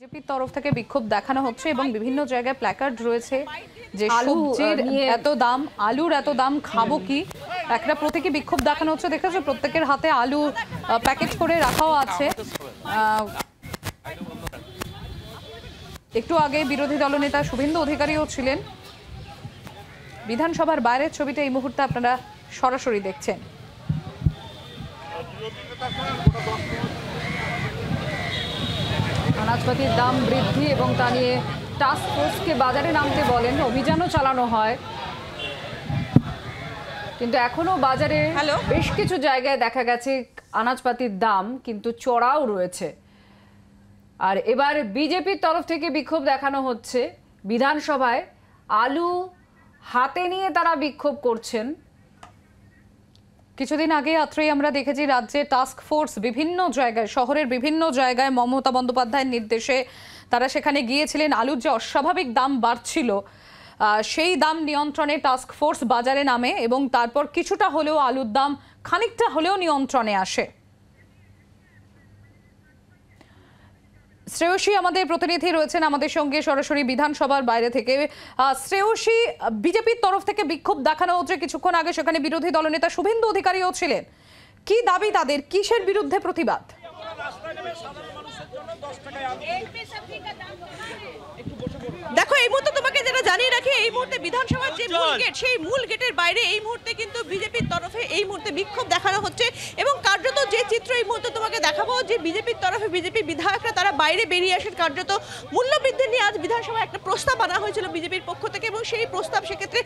বিজেপির তরফ থেকে বিক্ষোভ দেখানো হচ্ছে এবং বিভিন্ন জায়গায় প্ল্যাকার্ড রয়েছে যে সবজির এত দাম আলুর এত দাম খাবো কি একটা প্রতীকী বিক্ষোভ দেখানো হচ্ছে যাচ্ছে প্রত্যেকের হাতে আলু প্যাকেট করে রাখাও আছে একটু আগে বিরোধী দলনেতা শুভেন্দু অধিকারীও ছিলেন বিধানসভার বাইরের ছবিটা এই মুহূর্তে আপনারা সরাসরি দেখছেন আনাজপাতির দাম বৃদ্ধি এবং তা নিয়ে টাস্ক ফোর্সকে বাজারে নামতে বলেন অভিযানও চালানো হয় কিন্তু এখনও বাজারে বেশ কিছু জায়গায় দেখা গেছে আনাজপাতির দাম কিন্তু চড়াও রয়েছে আর এবার বিজেপির তরফ থেকে বিক্ষোভ দেখানো হচ্ছে বিধানসভায় আলু হাতে নিয়ে তারা বিক্ষোভ করছেন কিছুদিন আগে রাত্রেই আমরা দেখেছি রাজ্যে টাস্ক ফোর্স বিভিন্ন জায়গায় শহরের বিভিন্ন জায়গায় মমতা বন্দ্যোপাধ্যায়ের নির্দেশে তারা সেখানে গিয়েছিলেন আলুর যে অস্বাভাবিক দাম বাড়ছিল সেই দাম নিয়ন্ত্রণে টাস্ক ফোর্স বাজারে নামে এবং তারপর কিছুটা হলেও আলুর দাম খানিকটা হলেও নিয়ন্ত্রণে আসে শ্রেয়সী আমাদের প্রতিনিধি রয়েছেন আমাদের সঙ্গে সরাসরি বিধানসভার বাইরে থেকে শ্রেয়সী বিজেপির তরফ থেকে বিক্ষোভ দেখানো হচ্ছে কিছুক্ষণ আগে সেখানে বিরোধী দলনেতা শুভেন্দু অধিকারীও ছিলেন কি দাবি তাদের কিসের বিরুদ্ধে প্রতিবাদ দেখো এই মুহূর্তে তোমাকে যেটা জানিয়ে রাখি এই মুহূর্তে বিধানসভার যে মূল গেট সেই মূল গেটের বাইরে এই মুহূর্তে কিন্তু বিজেপির তরফে এই মুহূর্তে বিক্ষোভ দেখানো হচ্ছে এবং কার্য যে চিত্র এই মুহূর্তে তোমাকে দেখাবো যে বিজেপির তরফে বিজেপি বিধায়করা তারা বাইরে বেরিয়ে আসেন কার্যত মূল্যবৃদ্ধি নিয়ে আজ বিধানসভায় একটা প্রস্তাব আনা হয়েছিল বিজেপির পক্ষ থেকে এবং সেই প্রস্তাব সেক্ষেত্রে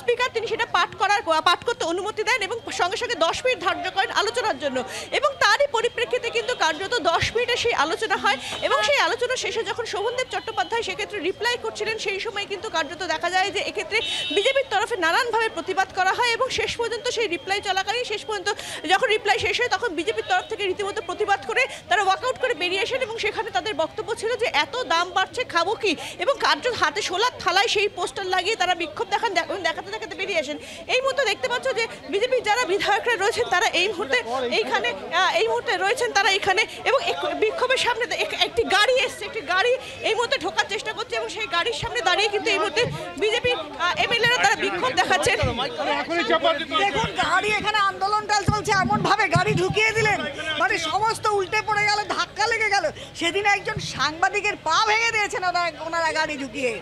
স্পিকার তিনি সেটা পাঠ করার পাঠ করতে অনুমতি দেন এবং সঙ্গে সঙ্গে দশ মিনিট ধার্য করেন আলোচনার জন্য এবং তারই পরিপ্রেক্ষিতে কিন্তু কার্যত দশ মিনিটে সেই আলোচনা হয় এবং সেই আলোচনা শেষে যখন শোভনদেব চট্টোপাধ্যায় সেক্ষেত্রে রিপ্লাই করছিলেন সেই সময় কিন্তু কার্যত দেখা যায় যে এক্ষেত্রে বিজেপির তরফে নানানভাবে প্রতিবাদ করা হয় এবং শেষ পর্যন্ত সেই রিপ্লাই চলাকালীন শেষ পর্যন্ত যখন রিপ্লাই শেষ হয় তখন বিজেপির তরফ থেকে রীতিমতো প্রতিবাদ করে তারা ওয়াকআউট করে বেরিয়ে আসেন এবং সেখানে তাদের বক্তব্য ছিল যে এত দাম বাড়ছে খাবো কি এবং কার্যত হাতে সোলার থালায় সেই পোস্টার লাগিয়ে তারা বিক্ষোভ দেখান দেখাতে দেখাতে বেরিয়ে আসেন এই মুহূর্তে দেখতে পাচ্ছ যে বিজেপির যারা বিধায়করা রয়েছেন তারা এই মুহূর্তে এইখানে এই মুহূর্তে রয়েছেন তারা এখানে এবং বিক্ষোভের সামনে একটি গাড়ি এসছে একটি গাড়ি এই মুহূর্তে ঢোকার চেষ্টা করছে এবং সেই গাড়ির সামনে দাঁড়িয়ে কিন্তু এই মুহূর্তে বিজেপি এমএলএরা তারা বিক্ষোভ দেখাচ্ছেন দেখুন গাড়ি এখানে আন্দোলন ভাবে গাড়ি ঢুকিয়ে দিলেন মানে সমস্ত উল্টে পড়ে গেল ধাক্কা লেগে গেল সেদিন একজন সাংবাদিকের পা ভেঙে দিয়েছেন ওনারা ওনারা গাড়ি ঢুকিয়ে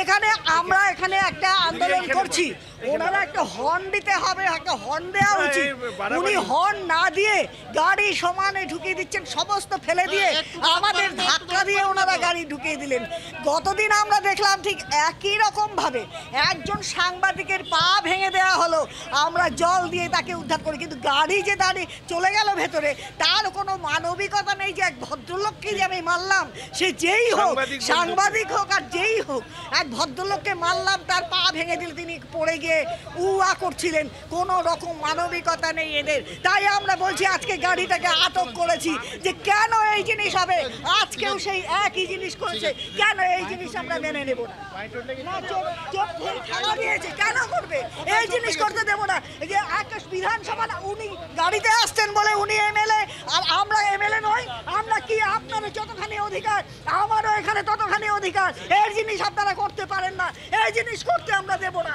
এখানে আমরা এখানে একটা আন্দোলন করছি ওনারা একটা হর্ন দিতে হবে একটা হর্ন দেওয়া উচিত উনি হর্ন না দিয়ে গাড়ি সমানে ঢুকিয়ে দিচ্ছেন সমস্ত ফেলে দিয়ে আমাদের ধাক্কা দিয়ে ওনারা গাড়ি ঢুকিয়ে দিলেন গতদিন আমরা দেখলাম ঠিক একই রকমভাবে একজন সাংবাদিকের পা আমরা জল দিয়ে তাকে উদ্ধার করি কিন্তু গাড়ি যে দাঁড়িয়ে চলে গেল ভেতরে তার কোনো মানবিকতা নেই যে এক ভদ্রলোককে যে আমি মারলাম সে যেই হোক সাংবাদিক হোক আর যেই হোক এক ভদ্রলোককে মারলাম তার পা ভেঙে দিল তিনি পড়ে গিয়ে উয়া করছিলেন কোনো রকম মানবিকতা নেই এদের তাই আমরা বলছি আজকে গাড়িটাকে আটক করেছি যে কেন এই জিনিস হবে আজকেও সেই একই জিনিস করেছে কেন এই জিনিস আমরা মেনে নেব না চোখ চোখ খেলা দিয়েছে কেন করবে এই জিনিস করতে আসতে দেবো না এই যে আকাশ বিধানসভা উনি গাড়িতে আসতেন বলে উনি এমএলএ আর আমরা এমএলএ নই আমরা কি আপনার যতখানি অধিকার আমারও এখানে ততখানি অধিকার এই জিনিস আপনারা করতে পারেন না এই জিনিস করতে আমরা দেব না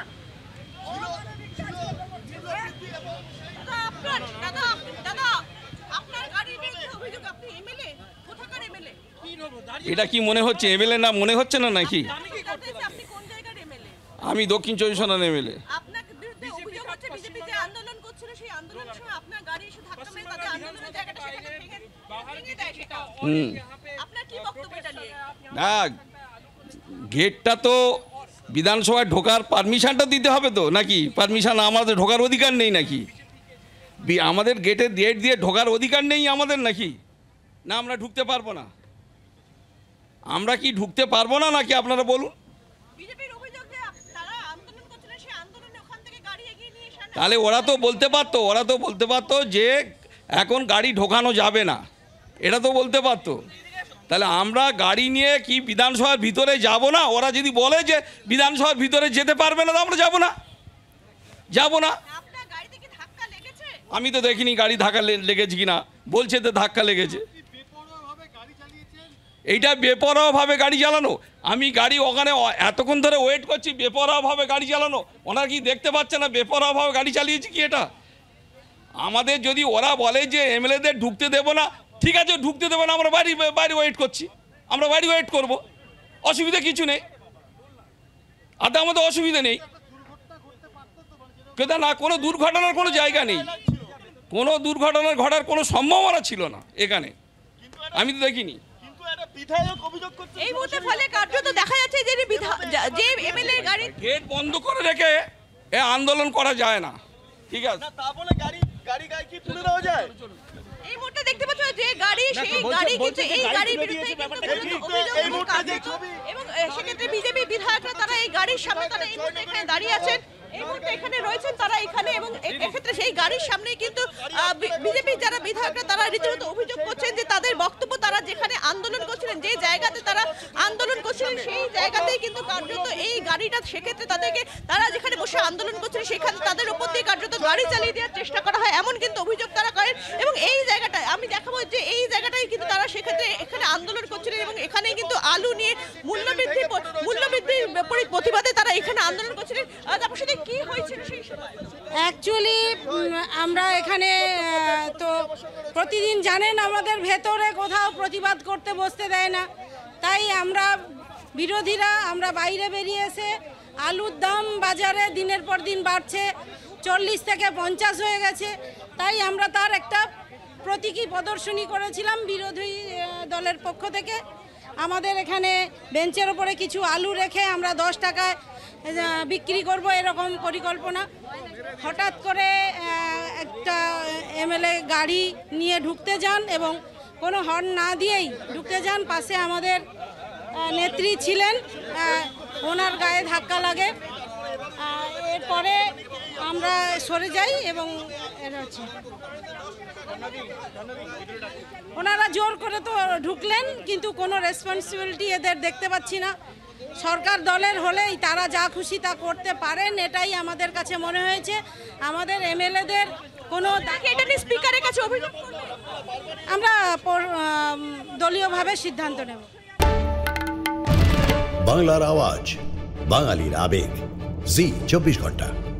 এটা কি মনে হচ্ছে এমএলএ না মনে হচ্ছে না নাকি আমি দক্ষিণ চব্বিশ এমএলএ গেটটা তো বিধানসভায় ঢোকার পারমিশনটা দিতে হবে তো নাকি পারমিশন আমাদের ঢোকার অধিকার নেই নাকি আমাদের গেটে গেট দিয়ে ঢোকার অধিকার নেই আমাদের নাকি না আমরা ঢুকতে পারবো না আমরা কি ঢুকতে পারবো না নাকি আপনারা বলুন তাহলে ওরা তো বলতে পারতো ওরা তো বলতে পারতো যে এখন গাড়ি ঢোকানো যাবে না এটা তো বলতে পারতো তাহলে আমরা গাড়ি নিয়ে কি বিধানসভার ভিতরে যাব না ওরা যদি বলে যে বিধানসভার ভিতরে যেতে পারবে না তো আমরা যাব না যাব না আমি তো দেখিনি গাড়ি ধাক্কা লেগেছে কিনা বলছে তো ধাক্কা লেগেছে এইটা বেপরোয়াভাবে গাড়ি চালানো আমি গাড়ি ওখানে এতক্ষণ ধরে ওয়েট করছি বেপরোয়াভাবে গাড়ি চালানো ওনারা কি দেখতে পাচ্ছে না বেপরোয়াভাবে গাড়ি চালিয়েছি কি এটা আমাদের যদি ওরা বলে যে এমএলএদের ঢুকতে দেবো না ঠিক আছে ঢুকতে দেবো না আমরা বাড়ি বাড়ি ওয়েট করছি আমরা বাড়ি ওয়েট করব অসুবিধা কিছু নেই আদা আমাদের অসুবিধা নেই কিন্তু না কোনো দুর্ঘটনার কোনো জায়গা নেই কোনো দুর্ঘটনার ঘটার কোনো সম্ভাবনা ছিল না এখানে আমি তো দেখিনি দেখা যাচ্ছে যে এমএলএ বন্ধ করে রেখে এ আন্দোলন করা যায় না ঠিক আছে তা বলে গাড়ি গায়ে কি তুলে দেওয়া যায় এই মুহূর্তে দেখতে পাচ্ছ যে গাড়ি সেই গাড়ি কিন্তু এই গাড়ির বিরুদ্ধে এই মুহূর্তে এবং সেক্ষেত্রে বিজেপি বিধায়করা তারা এই গাড়ির সামনে তারা এই মুহূর্তে এখানে দাঁড়িয়ে আছেন এই মুহূর্তে এখানে রয়েছেন তারা এখানে এবং এক্ষেত্রে সেই গাড়ির সামনে কিন্তু বিজেপি যারা বিধায়করা তারা রীতিমত অভিযোগ করছেন যে তাদের বক্তব্য তারা যেখানে আন্দোলন করছিলেন যে জায়গাতে তারা আন্দোলন করছিলেন সেই জায়গাতেই কিন্তু কার্যত এই গাড়িটা সেক্ষেত্রে তাদেরকে তারা যেখানে বসে আন্দোলন করছিলেন সেখানে তাদের উপর দিয়ে গাড়ি চালিয়ে দেওয়ার চেষ্টা করা হয় এমন কিন্তু অভিযোগ তারা করেন এবং এই জায়গাটায় আমি দেখাবো যে এই জায়গাটাই কিন্তু তারা সেক্ষেত্রে এখানে আন্দোলন করছিলেন এবং এখানেই কিন্তু আলু নিয়ে মূল্যবৃদ্ধি মূল্যবৃদ্ধির প্রতিবাদে তারা এখানে আন্দোলন করছিলেন তারপর সাথে কি হয়েছিল সেই সময় অ্যাকচুয়ালি আমরা এখানে তো প্রতিদিন জানেন আমাদের ভেতরে কোথাও প্রতিবাদ করতে বসতে দেয় না তাই আমরা বিরোধীরা আমরা বাইরে বেরিয়ে এসে আলুর দাম বাজারে দিনের পর দিন বাড়ছে চল্লিশ থেকে পঞ্চাশ হয়ে গেছে তাই আমরা তার একটা প্রতীকী প্রদর্শনী করেছিলাম বিরোধী দলের পক্ষ থেকে আমাদের এখানে বেঞ্চের ওপরে কিছু আলু রেখে আমরা দশ টাকায় বিক্রি করব এরকম পরিকল্পনা হঠাৎ করে একটা এমএলএ গাড়ি নিয়ে ঢুকতে যান এবং কোনো হর্ন না দিয়েই ঢুকতে যান পাশে আমাদের নেত্রী ছিলেন ওনার গায়ে ধাক্কা লাগে এরপরে আমরা সরে যাই এবং ওনারা জোর করে তো ঢুকলেন কিন্তু কোনো রেসপন্সিবিলিটি এদের দেখতে পাচ্ছি না সরকার দলের হলেই তারা যা খুশি তা করতে পারেন এটাই আমাদের কাছে মনে হয়েছে আমাদের এমএলএদের কোনো স্পিকারের কাছে অভিযোগ আমরা দলীয়ভাবে সিদ্ধান্ত নেব বাংলার আওয়াজ বাঙালির আবেগ জি চব্বিশ ঘন্টা